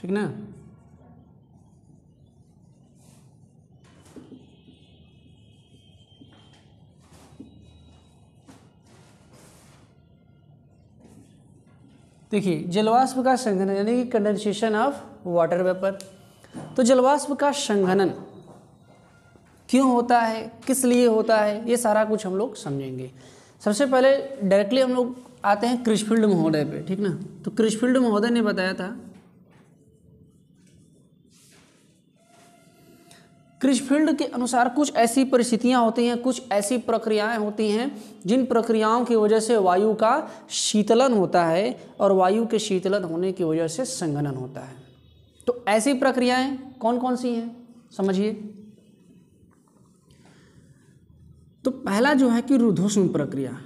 ठीक ना देखिए जलवाष्प का संघनन यानी कि कंडेंसेशन ऑफ वाटर वेपर तो जलवाष्प का संघनन क्यों होता है किस लिए होता है ये सारा कुछ हम लोग समझेंगे सबसे पहले डायरेक्टली हम लोग आते हैं क्रिशफील्ड महोदय पे ठीक ना तो क्रिशफील्ड महोदय ने बताया था क्रिशफील्ड के अनुसार कुछ ऐसी परिस्थितियां होती हैं कुछ ऐसी प्रक्रियाएं होती हैं जिन प्रक्रियाओं की वजह से वायु का शीतलन होता है और वायु के शीतलन होने की वजह से संघनन होता है तो ऐसी प्रक्रियाएं कौन कौन सी हैं समझिए तो पहला जो है कि रुद्धोष्ण प्रक्रिया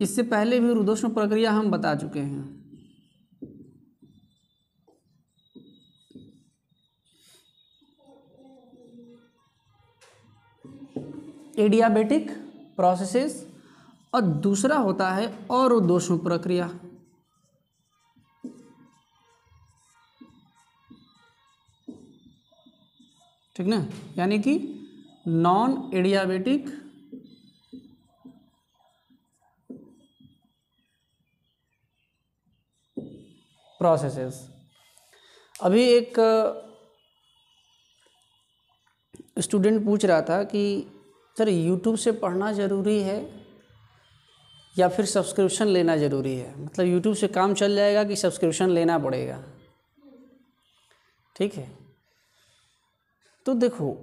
इससे पहले भी रुद्धोष्ण प्रक्रिया हम बता चुके हैं एडियाबेटिक प्रोसेसेस और दूसरा होता है और दोषण प्रक्रिया ठीक ना यानी कि नॉन एडियाबेटिक प्रोसेसेस अभी एक स्टूडेंट पूछ रहा था कि सर यूट्यूब से पढ़ना ज़रूरी है या फिर सब्सक्रिप्शन लेना ज़रूरी है मतलब यूट्यूब से काम चल जाएगा कि सब्सक्रिप्शन लेना पड़ेगा ठीक है तो देखो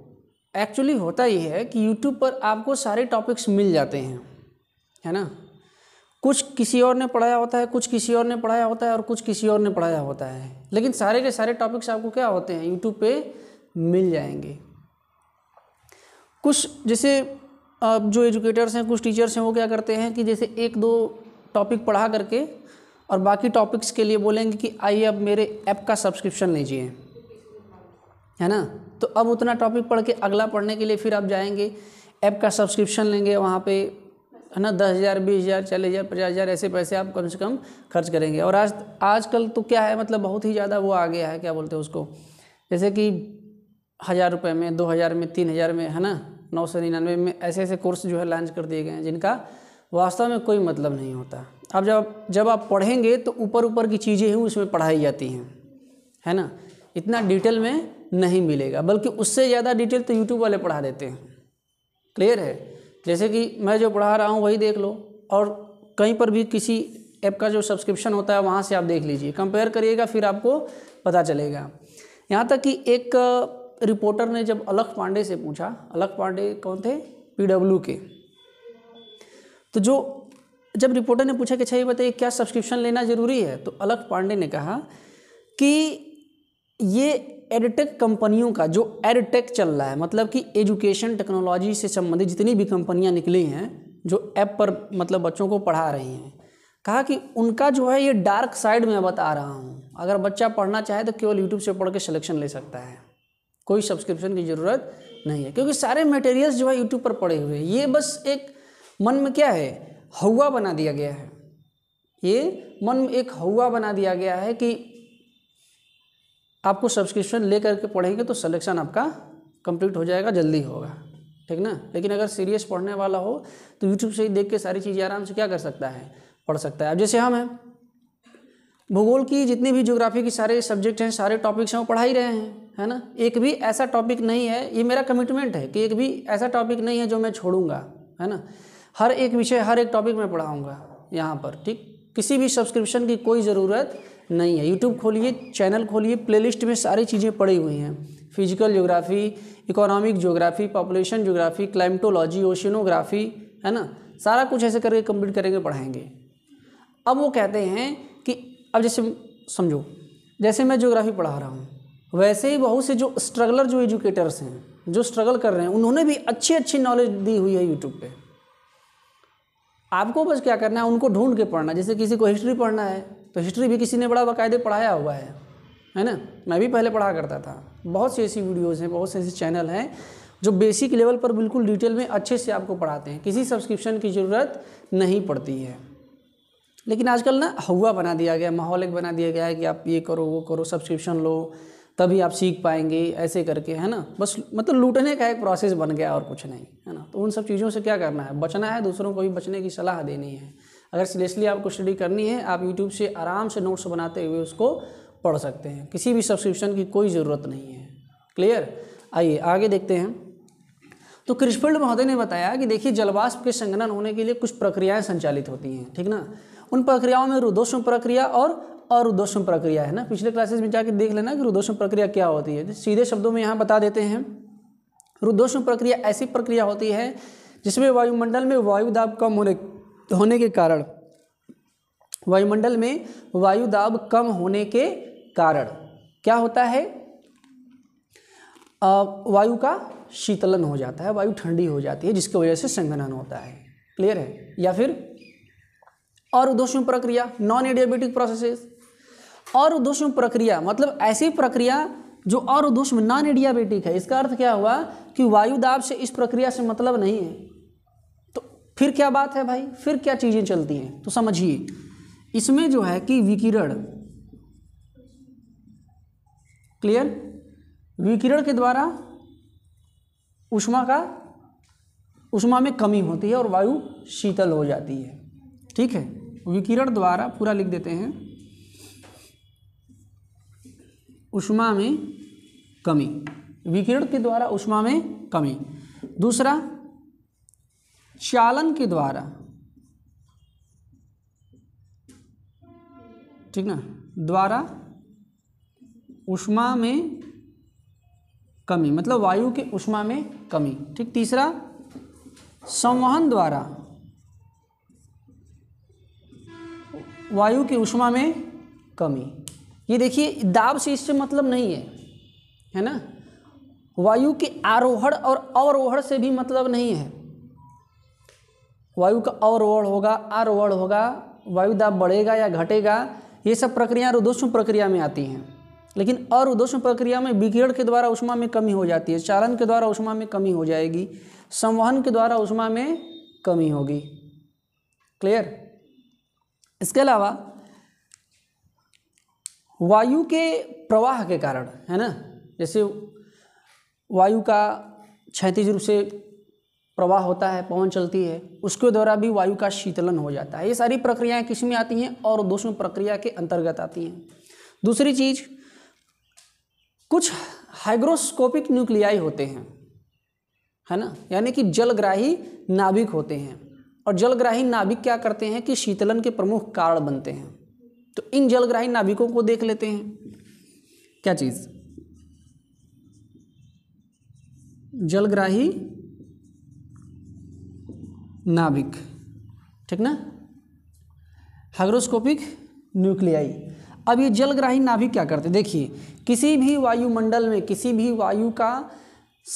एक्चुअली होता ये है कि यूट्यूब पर आपको सारे टॉपिक्स मिल जाते हैं है ना कुछ किसी और ने पढ़ाया होता है कुछ किसी और ने पढ़ाया होता है और कुछ किसी और ने पढ़ाया होता है लेकिन सारे के सारे टॉपिक्स आपको क्या होते हैं यूट्यूब पे मिल जाएंगे कुछ जैसे जो एजुकेटर्स हैं कुछ टीचर्स हैं वो क्या करते हैं कि जैसे एक दो टॉपिक पढ़ा करके और बाकी टॉपिक्स के लिए बोलेंगे कि आइए अब मेरे ऐप का सब्सक्रिप्शन लीजिए है ना तो अब उतना टॉपिक पढ़ के अगला पढ़ने के लिए फिर आप जाएंगे ऐप का सब्सक्रिप्शन लेंगे वहाँ पे है ना दस हज़ार बीस हज़ार चालीस हज़ार पचास हज़ार ऐसे पैसे आप कम से कम खर्च करेंगे और आज आजकल तो क्या है मतलब बहुत ही ज़्यादा वो आ गया है क्या बोलते हैं उसको जैसे कि हज़ार रुपये में दो हज़ार में तीन हज़ार में है ना नौ सौ निन्यानवे में ऐसे ऐसे कोर्स जो है लॉन्च कर दिए गए हैं जिनका वास्तव में कोई मतलब नहीं होता अब जब जब आप पढ़ेंगे तो ऊपर ऊपर की चीज़ें ही उसमें पढ़ाई जाती हैं है ना इतना डिटेल में नहीं मिलेगा बल्कि उससे ज़्यादा डिटेल तो यूट्यूब वाले पढ़ा देते हैं क्लियर है जैसे कि मैं जो पढ़ा रहा हूँ वही देख लो और कहीं पर भी किसी ऐप का जो सब्सक्रिप्शन होता है वहाँ से आप देख लीजिए कंपेयर करिएगा फिर आपको पता चलेगा यहाँ तक कि एक रिपोर्टर ने जब अलख पांडे से पूछा अलख पांडे कौन थे पीडब्ल्यू के तो जो जब रिपोर्टर ने पूछा कि अच्छा ये बताइए क्या सब्सक्रिप्शन लेना ज़रूरी है तो अलख पांडे ने कहा कि ये एडटेक कंपनियों का जो एडटेक चल रहा है मतलब कि एजुकेशन टेक्नोलॉजी से संबंधित जितनी भी कंपनियां निकली हैं जो ऐप पर मतलब बच्चों को पढ़ा रही हैं कहा कि उनका जो है ये डार्क साइड में बता रहा हूँ अगर बच्चा पढ़ना चाहे तो केवल यूट्यूब से पढ़ के सलेक्शन ले सकता है कोई सब्सक्रिप्शन की ज़रूरत नहीं है क्योंकि सारे मटेरियल्स जो है यूट्यूब पर पड़े हुए हैं ये बस एक मन में क्या है हवा बना दिया गया है ये मन में एक हवा बना दिया गया है कि आपको सब्सक्रिप्शन ले करके पढ़ेंगे तो सलेक्शन आपका कंप्लीट हो जाएगा जल्दी होगा ठीक ना लेकिन अगर सीरियस पढ़ने वाला हो तो यूट्यूब से ही देख के सारी चीज़ें आराम से क्या कर सकता है पढ़ सकता है अब जैसे हम हैं भूगोल की जितनी भी ज्योग्राफी की सारे सब्जेक्ट हैं सारे टॉपिक्स हैं वो पढ़ा ही रहे हैं है ना एक भी ऐसा टॉपिक नहीं है ये मेरा कमिटमेंट है कि एक भी ऐसा टॉपिक नहीं है जो मैं छोड़ूंगा है ना हर एक विषय हर एक टॉपिक मैं पढ़ाऊँगा यहाँ पर ठीक किसी भी सब्सक्रिप्शन की कोई ज़रूरत नहीं है यूट्यूब खोलिए चैनल खोलिए प्लेलिस्ट में सारी चीज़ें पड़ी हुई हैं physical geography economic geography population geography climatology oceanography है ना सारा कुछ ऐसे करके कंप्लीट करेंगे पढ़ाएंगे अब वो कहते हैं कि अब जैसे समझो जैसे मैं ज्योग्राफी पढ़ा रहा हूँ वैसे ही बहुत से जो स्ट्रगलर जो एजुकेटर्स हैं जो स्ट्रगल कर रहे हैं उन्होंने भी अच्छी अच्छी नॉलेज दी हुई है यूट्यूब पे आपको बस क्या करना है उनको ढूंढ के पढ़ना जैसे किसी को हिस्ट्री पढ़ना है तो हिस्ट्री भी किसी ने बड़ा बाकायदे पढ़ाया हुआ है है ना मैं भी पहले पढ़ा करता था बहुत सी ऐसी वीडियोज़ हैं बहुत से ऐसे चैनल हैं जो बेसिक लेवल पर बिल्कुल डिटेल में अच्छे से आपको पढ़ाते हैं किसी सब्सक्रिप्शन की ज़रूरत नहीं पड़ती है लेकिन आजकल ना हवा बना दिया गया माहौल एक बना दिया गया है कि आप ये करो वो करो सब्सक्रिप्शन लो तभी आप सीख पाएंगे ऐसे करके है ना बस मतलब लूटने का एक प्रोसेस बन गया और कुछ नहीं है ना तो उन सब चीज़ों से क्या करना है बचना है दूसरों को भी बचने की सलाह देनी है अगर सीरियसली आपको स्टडी करनी है आप यूट्यूब से आराम से नोट्स बनाते हुए उसको पढ़ सकते हैं किसी भी सब्सक्रिप्शन की कोई ज़रूरत नहीं है क्लियर आइए आगे देखते हैं तो क्रिस्फील्ड महोदय ने बताया कि देखिए जलवाष्प के संगनन होने के लिए कुछ प्रक्रियाएं संचालित होती हैं ठीक ना उन प्रक्रियाओं में रुदोष्म प्रक्रिया और अरुदोषम प्रक्रिया है ना पिछले क्लासेस में जाके देख लेना कि रुदोषम प्रक्रिया क्या होती है सीधे शब्दों में यहाँ बता देते हैं रुदोषम प्रक्रिया ऐसी प्रक्रिया होती है जिसमें वायुमंडल में वायु दाब कम होने होने के कारण वायुमंडल में वायु दाब कम होने के कारण क्या होता है वायु का शीतलन हो जाता है वायु ठंडी हो जाती है जिसकी वजह से संघनन होता है क्लियर है या फिर और दोषण प्रक्रिया नॉन एडियाबेटिक प्रोसेसेस और अरुदुष्म प्रक्रिया मतलब ऐसी प्रक्रिया जो और अरुदुष्म नॉन एडियाबेटिक है इसका अर्थ क्या हुआ कि वायुदाब से इस प्रक्रिया से मतलब नहीं है तो फिर क्या बात है भाई फिर क्या चीज़ें चलती हैं तो समझिए इसमें जो है कि विकिरण क्लियर विकिरण के द्वारा उष्मा का उष्मा में कमी होती है और वायु शीतल हो जाती है ठीक है विकिरण द्वारा पूरा लिख देते हैं उष्मा में कमी विकिरण के द्वारा उष्मा में कमी दूसरा चालन के द्वारा ठीक ना द्वारा उष्मा में कमी मतलब वायु के उष्मा में कमी ठीक तीसरा संवहन द्वारा वायु की उष्मा में कमी ये देखिए दाब से इससे मतलब नहीं है है ना वायु के आरोहण और अवरोहण से भी मतलब नहीं है वायु का अवरोहण होगा आरोहण होगा वायु दाब बढ़ेगा या घटेगा ये सब प्रक्रियाएं रुदोष्ण प्रक्रिया में आती हैं लेकिन अरुदोष्ण प्रक्रिया में विकिरण के द्वारा उष्मा में कमी हो जाती है चालन के द्वारा उष्मा में कमी हो जाएगी संवहन के द्वारा उष्मा में कमी होगी क्लियर इसके अलावा वायु के प्रवाह के कारण है ना जैसे वायु का क्षैतिज रूप से प्रवाह होता है पवन चलती है उसके द्वारा भी वायु का शीतलन हो जाता है ये सारी प्रक्रियाएं किस में आती हैं और दोषण प्रक्रिया के अंतर्गत आती हैं दूसरी चीज कुछ हाइग्रोस्कोपिक न्यूक्लियाई होते हैं है ना यानी कि जलग्राही नाभिक होते हैं और जलग्राही नाभिक क्या करते हैं कि शीतलन के प्रमुख कारण बनते हैं तो इन जलग्राही नाभिकों को देख लेते हैं क्या चीज़ जलग्राही नाभिक ठीक ना हाइग्रोस्कोपिक न्यूक्लियाई अब ये जलग्राही नाभिक क्या करते देखिए किसी भी वायुमंडल में किसी भी वायु का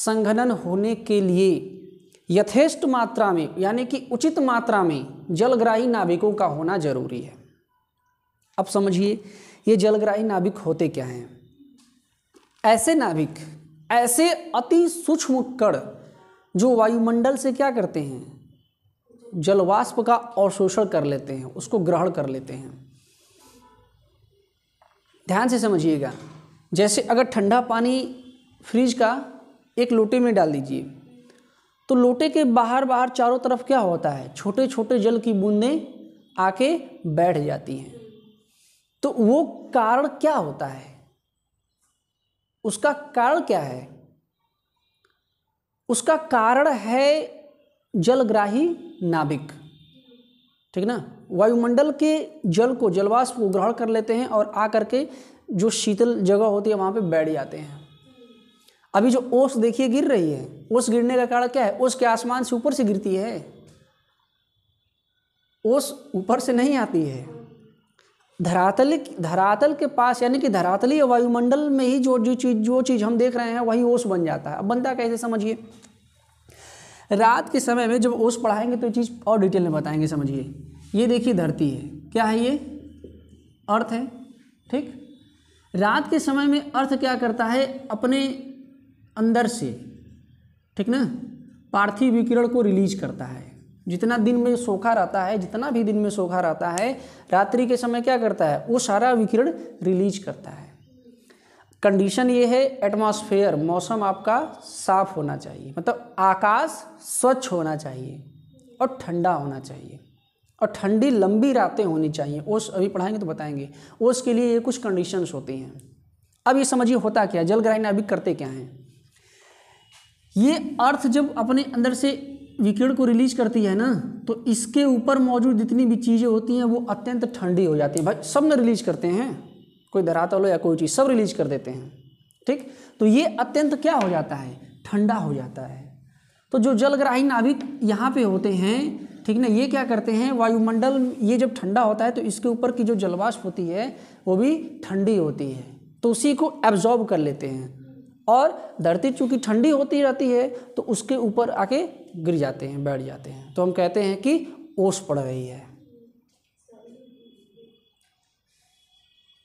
संघनन होने के लिए यथेष्ट मात्रा में यानी कि उचित मात्रा में जलग्राही नाभिकों का होना जरूरी है अब समझिए ये जलग्राही नाभिक होते क्या हैं ऐसे नाभिक ऐसे अति सूक्ष्म कण जो वायुमंडल से क्या करते हैं जलवाष्प का अवशोषण कर लेते हैं उसको ग्रहण कर लेते हैं ध्यान से समझिएगा जैसे अगर ठंडा पानी फ्रिज का एक लोटे में डाल दीजिए तो लोटे के बाहर बाहर चारों तरफ क्या होता है छोटे छोटे जल की बूंदें आके बैठ जाती हैं तो वो कारण क्या होता है उसका कारण क्या है उसका कारण है जलग्राही नाभिक ठीक ना वायुमंडल के जल को जलवाष्प को ग्रहण कर लेते हैं और आ करके जो शीतल जगह होती है वहाँ पे बैठ जाते हैं अभी जो ओस देखिए गिर रही है ओस गिरने का कारण क्या है ओस के आसमान से ऊपर से गिरती है ओस ऊपर से नहीं आती है धरातल धरातल के पास यानी कि धरातलीय वायुमंडल में ही जो जो चीज़ जो चीज़ हम देख रहे हैं वही ओस बन जाता है अब बनता कैसे समझिए रात के समय में जब ओस पढ़ाएंगे तो चीज़ और डिटेल में बताएंगे समझिए ये देखिए धरती है क्या है ये अर्थ है ठीक रात के समय में अर्थ क्या करता है अपने अंदर से ठीक ना पार्थिव विकिरण को रिलीज करता है जितना दिन में सोखा रहता है जितना भी दिन में सोखा रहता है रात्रि के समय क्या करता है वो सारा विकिरण रिलीज करता है कंडीशन ये है एटमॉस्फेयर मौसम आपका साफ होना चाहिए मतलब आकाश स्वच्छ होना चाहिए और ठंडा होना चाहिए और ठंडी लंबी रातें होनी चाहिए ओस अभी पढ़ाएंगे तो बताएंगे ओस के लिए ये कुछ कंडीशंस होती हैं अब ये समझिए होता क्या है जल ग्रहण अभी करते क्या हैं ये अर्थ जब अपने अंदर से विकिरण को रिलीज करती है ना तो इसके ऊपर मौजूद जितनी भी चीज़ें होती हैं वो अत्यंत ठंडी हो जाती हैं भाई सब न रिलीज करते हैं कोई दरात वालो या कोई चीज़ सब रिलीज कर देते हैं ठीक तो ये अत्यंत क्या हो जाता है ठंडा हो जाता है तो जो जलग्राही नाभिक यहाँ पे होते हैं ठीक ना ये क्या करते हैं वायुमंडल ये जब ठंडा होता है तो इसके ऊपर की जो जलवाष्प होती है वो भी ठंडी होती है तो उसी को एब्जॉर्ब कर लेते हैं और धरती चूँकि ठंडी होती रहती है तो उसके ऊपर आके गिर जाते हैं बैठ जाते हैं तो हम कहते हैं कि ओस पड़ रही है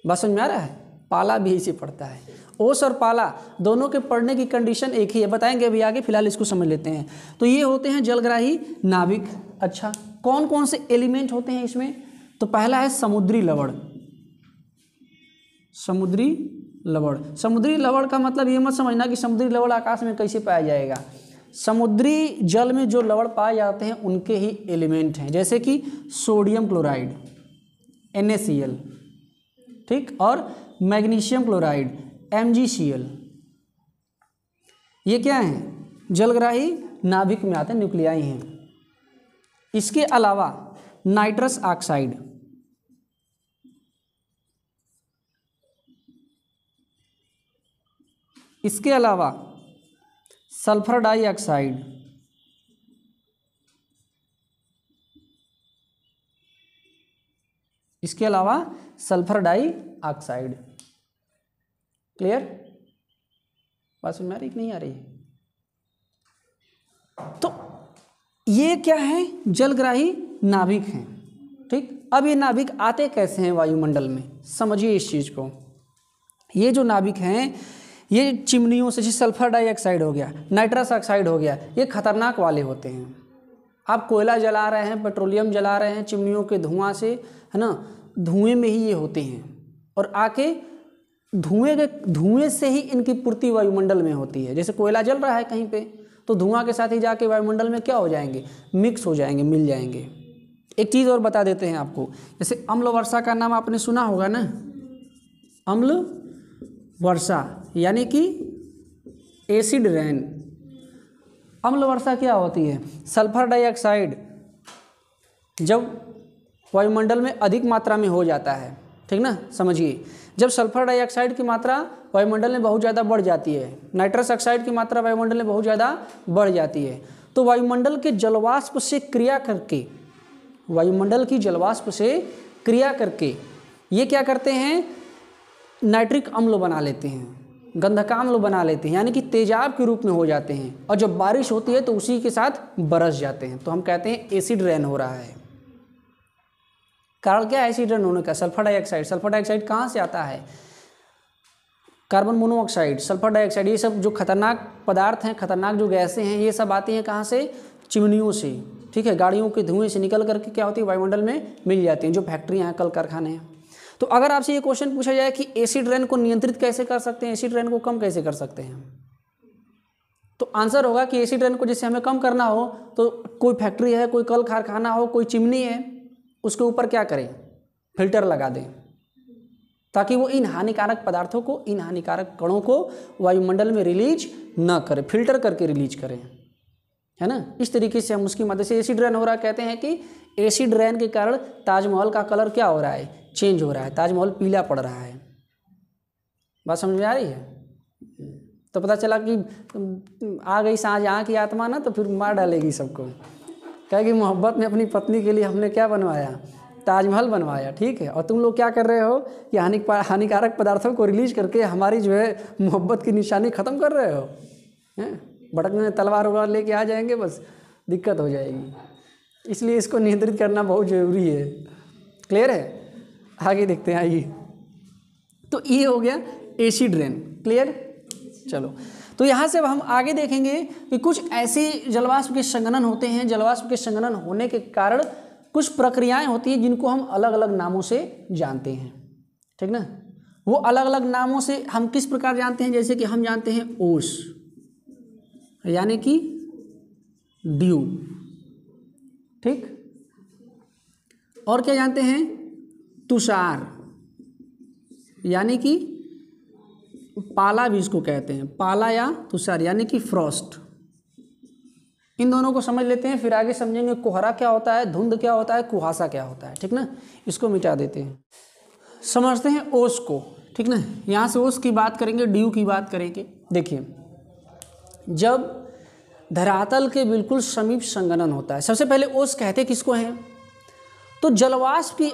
बस समझ में आ रहा है पाला भी इसे पड़ता है ओस और पाला दोनों के पढ़ने की कंडीशन एक ही है बताएंगे अभी आगे फिलहाल इसको समझ लेते हैं तो ये होते हैं जलग्राही नाभिक अच्छा कौन कौन से एलिमेंट होते हैं इसमें तो पहला है समुद्री लवण समुद्री लवण समुद्री लवण का मतलब ये मत समझना कि समुद्री लवण आकाश में कैसे पाया जाएगा समुद्री जल में जो लवण पाए जाते हैं उनके ही एलिमेंट हैं जैसे कि सोडियम क्लोराइड एन ठीक और मैग्नीशियम क्लोराइड एम ये क्या है जलग्राही नाभिक में आते हैं न्यूक्लियाई हैं इसके अलावा नाइट्रस ऑक्साइड इसके अलावा सल्फर डाइऑक्साइड इसके अलावा सल्फर डाइऑक्साइड क्लियर बात समझ आ रही नहीं आ रही तो ये क्या है जलग्राही नाभिक हैं ठीक अब ये नाभिक आते कैसे हैं वायुमंडल में समझिए इस चीज़ को ये जो नाभिक हैं ये चिमनियों से जैसे सल्फर डाइऑक्साइड हो गया नाइट्रस ऑक्साइड हो गया ये खतरनाक वाले होते हैं आप कोयला जला रहे हैं पेट्रोलियम जला रहे हैं चिमनियों के धुआं से है ना धुएं में ही ये होते हैं और आके धुएं के धुएं से ही इनकी पूर्ति वायुमंडल में होती है जैसे कोयला जल रहा है कहीं पे तो धुआं के साथ ही जाके वायुमंडल में क्या हो जाएंगे मिक्स हो जाएंगे मिल जाएंगे एक चीज़ और बता देते हैं आपको जैसे अम्ल वर्षा का नाम आपने सुना होगा ना अम्ल वर्षा यानी कि एसिड रेन अम्ल वर्षा क्या होती है सल्फर डाइऑक्साइड जब वायुमंडल में अधिक मात्रा में हो जाता है ठीक ना समझिए जब सल्फर डाइऑक्साइड की मात्रा वायुमंडल में बहुत ज़्यादा बढ़ जाती है नाइट्रस ऑक्साइड की मात्रा वायुमंडल में बहुत ज़्यादा बढ़ जाती है तो वायुमंडल के जलवाष्प से क्रिया करके वायुमंडल की जलवाष्प से क्रिया करके ये क्या करते हैं नाइट्रिक अम्ल बना लेते हैं गंधकाम्ल बना लेते हैं यानी कि तेजाब के रूप में हो जाते हैं और जब बारिश होती है तो उसी के साथ बरस जाते हैं तो हम कहते हैं एसिड रेन हो रहा है कारण क्या है एसिड रेन होने का सल्फर डाइऑक्साइड सल्फर डाइऑक्साइड कहाँ से आता है कार्बन मोनोऑक्साइड सल्फर डाइऑक्साइड ये सब जो खतरनाक पदार्थ हैं खतरनाक जो गैसें हैं ये सब आती हैं कहाँ से चिमनियों से ठीक है गाड़ियों के धुएं से निकल करके क्या होती है वायुमंडल में मिल जाती हैं जो फैक्ट्रियाँ हैं कल कारखाने हैं तो अगर आपसे ये क्वेश्चन पूछा जाए कि एसिड रेन को नियंत्रित कैसे कर सकते हैं एसिड रेन को कम कैसे कर सकते हैं तो आंसर होगा कि एसिड रेन को जैसे हमें कम करना हो तो कोई फैक्ट्री है कोई कल कारखाना हो कोई चिमनी है उसके ऊपर क्या करें फिल्टर लगा दें ताकि वो इन हानिकारक पदार्थों को इन हानिकारक कणों को वायुमंडल में रिलीज ना करें फिल्टर करके रिलीज करें है ना इस तरीके से हम उसकी मदद से एसिड रेन हो रहा कहते हैं कि एसिड रेन के कारण ताजमहल का कलर क्या हो रहा है चेंज हो रहा है ताजमहल पीला पड़ रहा है बात समझ में आ रही है तो पता चला कि आ गई साँझ यहाँ की आत्मा ना तो फिर मार डालेगी सबको कहे कि मोहब्बत में अपनी पत्नी के लिए हमने क्या बनवाया ताजमहल बनवाया ठीक है और तुम लोग क्या कर रहे हो कि हानि हानिकारक पदार्थों को रिलीज करके हमारी जो है मोहब्बत की निशानी ख़त्म कर रहे हो भटकने में तलवार वगैरह लेके आ जाएंगे बस दिक्कत हो जाएगी इसलिए इसको नियंत्रित करना बहुत ज़रूरी है क्लियर है आगे देखते हैं आइए तो ये हो गया एसी ड्रेन क्लियर चलो तो यहाँ से अब हम आगे देखेंगे कि कुछ ऐसे जलवाष्प के संगनन होते हैं जलवाष्प के संगनन होने के कारण कुछ प्रक्रियाएं होती हैं जिनको हम अलग अलग नामों से जानते हैं ठीक ना वो अलग अलग नामों से हम किस प्रकार जानते हैं जैसे कि हम जानते हैं ओस यानी कि ड्यू ठीक और क्या जानते हैं तुषार यानी कि पाला भी इसको कहते हैं पाला या तुषार यानी कि फ्रॉस्ट इन दोनों को समझ लेते हैं फिर आगे समझेंगे कोहरा क्या होता है धुंध क्या होता है कुहासा क्या होता है ठीक ना इसको मिटा देते हैं समझते हैं ओस को ठीक ना यहाँ से ओस की बात करेंगे ड्यू की बात करेंगे देखिए जब धरातल के बिल्कुल समीप संगनन होता है सबसे पहले ओस कहते किसको हैं तो जलवाष्प की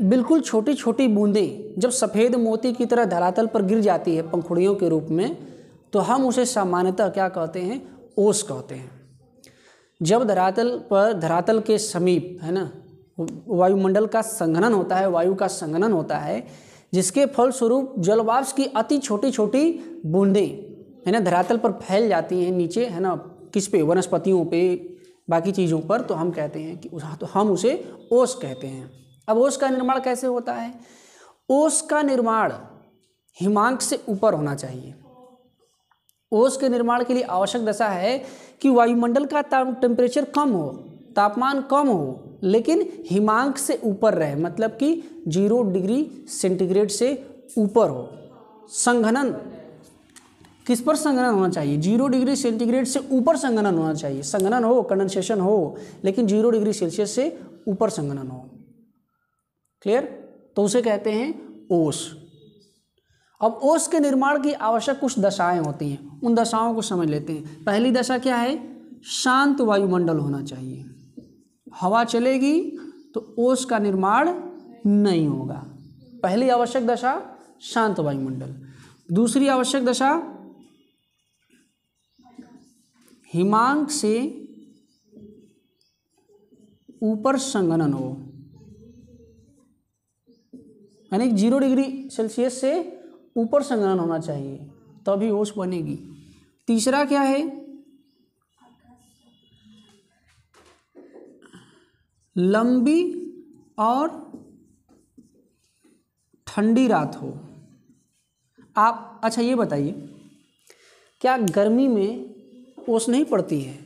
बिल्कुल छोटी छोटी बूंदें जब सफ़ेद मोती की तरह धरातल पर गिर जाती है पंखुड़ियों के रूप में तो हम उसे सामान्यतः क्या कहते हैं ओस कहते हैं जब धरातल पर धरातल के समीप है ना वायुमंडल का संघनन होता है वायु का संघनन होता है जिसके फलस्वरूप जलवाष्प की अति छोटी छोटी बूंदें है ना धरातल पर फैल जाती हैं नीचे है ना किस पे वनस्पतियों पे बाकी चीज़ों पर तो हम कहते हैं कि तो हम उसे ओस कहते हैं अब ओस का निर्माण कैसे होता है ओस का निर्माण हिमांक से ऊपर होना चाहिए ओस के निर्माण के लिए आवश्यक दशा है कि वायुमंडल का टेम्परेचर कम हो तापमान कम हो लेकिन हिमांक से ऊपर रहे मतलब कि जीरो डिग्री सेंटीग्रेड से ऊपर हो संघनन किस पर संघनन होना चाहिए जीरो डिग्री सेंटीग्रेड से ऊपर संघनन होना चाहिए संघनन हो कंडेंसेशन हो लेकिन जीरो डिग्री सेल्सियस से ऊपर संघनन हो क्लियर तो उसे कहते हैं ओस अब ओस के निर्माण की आवश्यक कुछ दशाएं होती हैं उन दशाओं को समझ लेते हैं पहली दशा क्या है शांत वायुमंडल होना चाहिए हवा चलेगी तो ओस का निर्माण नहीं होगा पहली आवश्यक दशा शांत वायुमंडल दूसरी आवश्यक दशा हिमांक से ऊपर संगनन हो यानी जीरो डिग्री सेल्सियस से ऊपर संग्रहण होना चाहिए तभी ओस बनेगी तीसरा क्या है लंबी और ठंडी रात हो आप अच्छा ये बताइए क्या गर्मी में ओस नहीं पड़ती है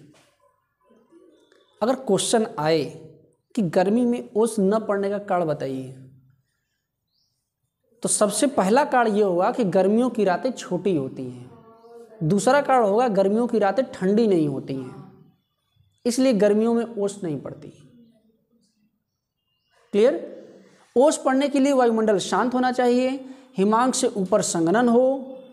अगर क्वेश्चन आए कि गर्मी में ओस न पड़ने का कारण बताइए तो सबसे पहला कारण ये होगा कि गर्मियों की रातें छोटी होती हैं दूसरा कारण होगा गर्मियों की रातें ठंडी नहीं होती हैं इसलिए गर्मियों में ओस नहीं पड़ती क्लियर ओस पड़ने के लिए वायुमंडल शांत होना चाहिए हिमांक से ऊपर संगनन हो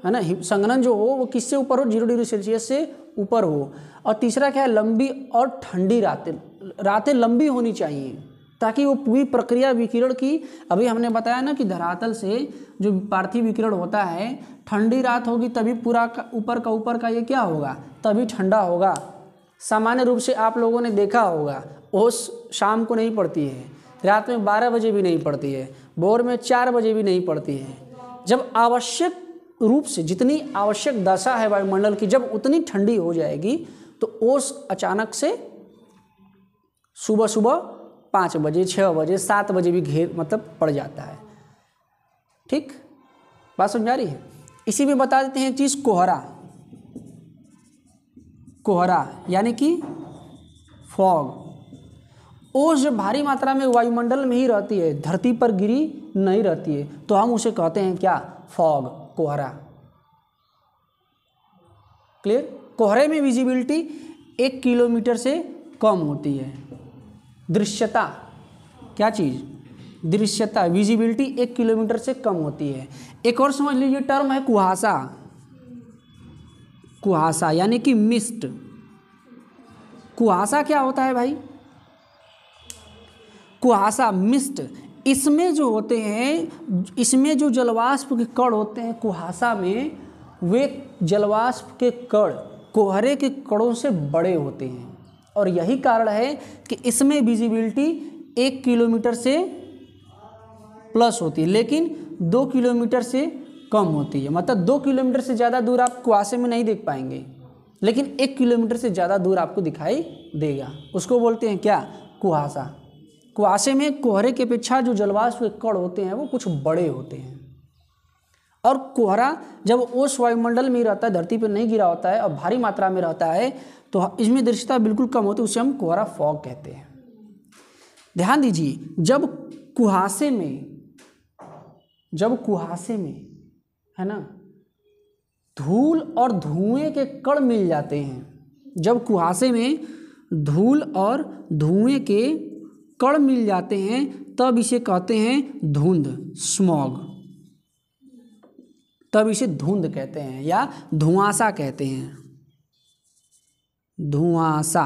है ना संगनन जो हो वो किससे ऊपर हो जीरो डिग्री सेल्सियस से ऊपर हो और तीसरा क्या है लंबी और ठंडी रातें रातें लंबी होनी चाहिए ताकि वो पूरी प्रक्रिया विकिरण की अभी हमने बताया ना कि धरातल से जो पार्थिव विकिरण होता है ठंडी रात होगी तभी पूरा ऊपर का ऊपर का ये क्या होगा तभी ठंडा होगा सामान्य रूप से आप लोगों ने देखा होगा ओस शाम को नहीं पड़ती है रात में बारह बजे भी नहीं पड़ती है भोर में चार बजे भी नहीं पड़ती है जब आवश्यक रूप से जितनी आवश्यक दशा है वायुमंडल की जब उतनी ठंडी हो जाएगी तो ओस अचानक से सुबह सुबह पाँच बजे छः बजे सात बजे भी घेर मतलब पड़ जाता है ठीक बात समझ आ रही है इसी में बता देते हैं चीज़ कोहरा कोहरा यानी कि फॉग ओस जो भारी मात्रा में वायुमंडल में ही रहती है धरती पर गिरी नहीं रहती है तो हम उसे कहते हैं क्या फॉग कोहरा क्लियर कोहरे में विजिबिलिटी एक किलोमीटर से कम होती है दृश्यता क्या चीज़ दृश्यता विजिबिलिटी एक किलोमीटर से कम होती है एक और समझ लीजिए टर्म है कुहासा कुहासा यानी कि मिस्ट कुहासा क्या होता है भाई कुहासा मिस्ट इसमें जो होते हैं इसमें जो जलवाष्प के कण होते हैं कुहासा में वे जलवाष्प के कण कोहरे के कणों से बड़े होते हैं और यही कारण है कि इसमें विजिबिलिटी एक किलोमीटर से प्लस होती है लेकिन दो किलोमीटर से कम होती है मतलब दो किलोमीटर से ज़्यादा दूर आप कुआसे में नहीं देख पाएंगे लेकिन एक किलोमीटर से ज़्यादा दूर आपको दिखाई देगा उसको बोलते हैं क्या कुहासा कुआसे में कोहरे के अपेक्षा जो जलवाष्प के होते हैं वो कुछ बड़े होते हैं और कोहरा जब ओस वायुमंडल में रहता है धरती पर नहीं गिरा होता है और भारी मात्रा में रहता है तो इसमें दृश्यता बिल्कुल कम होती है उसे हम कोहरा फॉग कहते हैं ध्यान दीजिए जब कुहासे में जब कुहासे में है ना धूल और धुएं के कण मिल जाते हैं जब कुहासे में धूल और धुएं के कण मिल जाते हैं तब इसे कहते हैं धुंध स्मॉग तब इसे धुंध कहते हैं या धुआंसा कहते हैं धुआंसा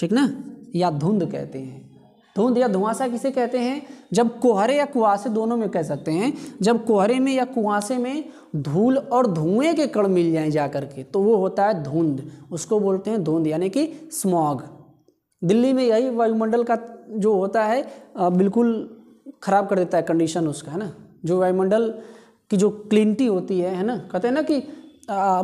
ठीक ना या धुंध कहते हैं धुंध या धुआंसा किसे कहते हैं जब कोहरे या कुआसे दोनों में कह सकते हैं जब कोहरे में या कुआसे में धूल और धुएं के कण मिल जाएं जा करके तो वो होता है धुंध उसको बोलते हैं धुंध यानी कि स्मॉग दिल्ली में यही वायुमंडल का जो होता है बिल्कुल ख़राब कर देता है कंडीशन उसका है ना जो वायुमंडल की जो क्लिनटी होती है है ना कहते हैं ना कि आ,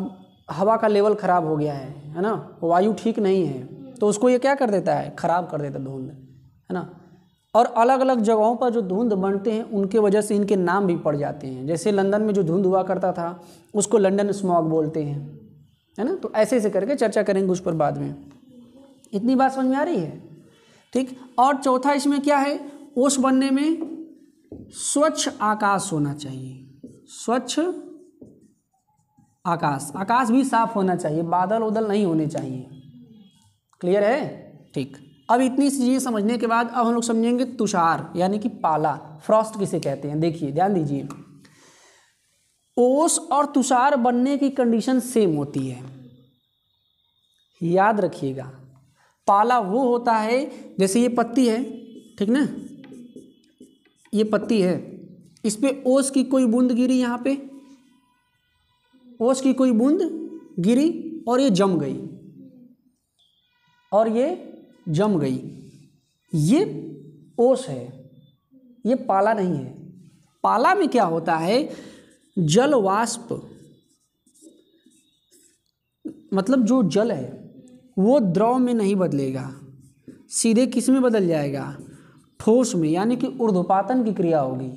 हवा का लेवल ख़राब हो गया है है ना वायु ठीक नहीं है तो उसको ये क्या कर देता है ख़राब कर देता धुंध है ना और अलग अलग जगहों पर जो धुंध बनते हैं उनके वजह से इनके नाम भी पड़ जाते हैं जैसे लंदन में जो धुंध हुआ करता था उसको लंदन स्मॉग बोलते हैं है ना तो ऐसे ऐसे करके चर्चा करेंगे उस पर बाद में इतनी बात समझ में आ रही है ठीक और चौथा इसमें क्या है ओस बनने में स्वच्छ आकाश होना चाहिए स्वच्छ आकाश आकाश भी साफ होना चाहिए बादल उदल नहीं होने चाहिए क्लियर है ठीक अब इतनी सी चीज़ें समझने के बाद अब हम लोग समझेंगे तुषार यानी कि पाला फ्रॉस्ट किसे कहते हैं देखिए ध्यान दीजिए ओस और तुषार बनने की कंडीशन सेम होती है याद रखिएगा पाला वो होता है जैसे ये पत्ती है ठीक ना ये पत्ती है इस पर ओस की कोई बूंद गिरी यहाँ पे ओस की कोई बूंद गिरी और ये जम गई और ये जम गई ये ओस है ये पाला नहीं है पाला में क्या होता है जल वाष्प मतलब जो जल है वो द्रव में नहीं बदलेगा सीधे किस में बदल जाएगा ठोस में यानी कि ऊर्ध्वपातन की क्रिया होगी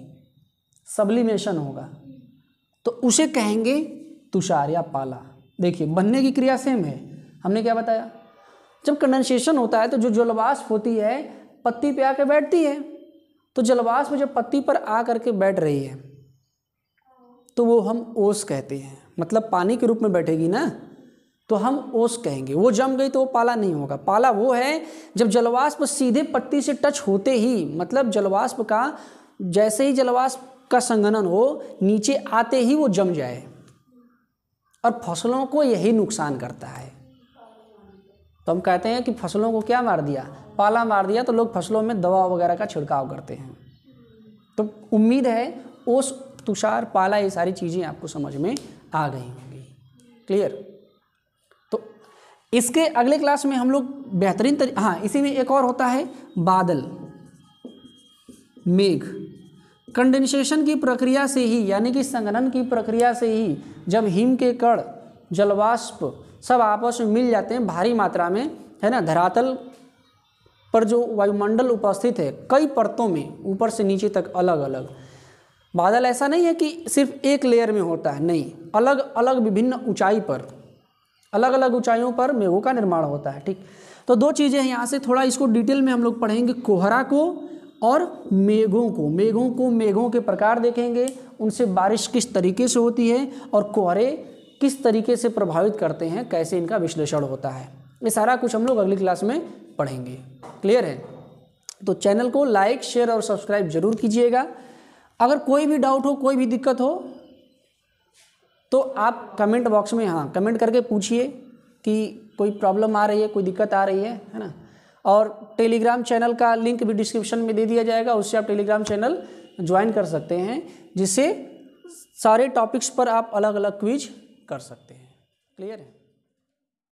सब्लिमेशन होगा तो उसे कहेंगे तुषार या पाला देखिए बनने की क्रिया सेम है हमने क्या बताया जब कंडेंसेशन होता है तो जो जलवाष्प होती है पत्ती पे आकर बैठती है तो जलवाष्प जब पत्ती पर आ करके बैठ रही है तो वो हम ओस कहते हैं मतलब पानी के रूप में बैठेगी ना तो हम ओस कहेंगे वो जम गई तो वो पाला नहीं होगा पाला वो है जब जलवाष्प सीधे पत्ती से टच होते ही मतलब जलवाष्प का जैसे ही जलवाष्प का संगणन हो नीचे आते ही वो जम जाए और फसलों को यही नुकसान करता है तो हम कहते हैं कि फसलों को क्या मार दिया पाला मार दिया तो लोग फसलों में दवा वगैरह का छिड़काव करते हैं तो उम्मीद है ओस तुषार पाला ये सारी चीज़ें आपको समझ में आ गई होंगी क्लियर तो इसके अगले क्लास में हम लोग बेहतरीन तरी हाँ इसी में एक और होता है बादल मेघ कंडेंसेशन की प्रक्रिया से ही यानी कि संगनन की प्रक्रिया से ही जब हिम के कण जलवाष्प सब आपस में मिल जाते हैं भारी मात्रा में है ना धरातल पर जो वायुमंडल उपस्थित है कई परतों में ऊपर से नीचे तक अलग अलग बादल ऐसा नहीं है कि सिर्फ एक लेयर में होता है नहीं अलग अलग विभिन्न ऊंचाई पर अलग अलग ऊंचाइयों पर मेघों का निर्माण होता है ठीक तो दो चीज़ें हैं यहाँ से थोड़ा इसको डिटेल में हम लोग पढ़ेंगे कोहरा को और मेघों को मेघों को मेघों के प्रकार देखेंगे उनसे बारिश किस तरीके से होती है और कोहरे किस तरीके से प्रभावित करते हैं कैसे इनका विश्लेषण होता है ये सारा कुछ हम लोग अगली क्लास में पढ़ेंगे क्लियर है तो चैनल को लाइक शेयर और सब्सक्राइब जरूर कीजिएगा अगर कोई भी डाउट हो कोई भी दिक्कत हो तो आप कमेंट बॉक्स में हाँ कमेंट करके पूछिए कि कोई प्रॉब्लम आ रही है कोई दिक्कत आ रही है है ना और टेलीग्राम चैनल का लिंक भी डिस्क्रिप्शन में दे दिया जाएगा उससे आप टेलीग्राम चैनल ज्वाइन कर सकते हैं जिससे सारे टॉपिक्स पर आप अलग अलग क्विज कर सकते हैं क्लियर है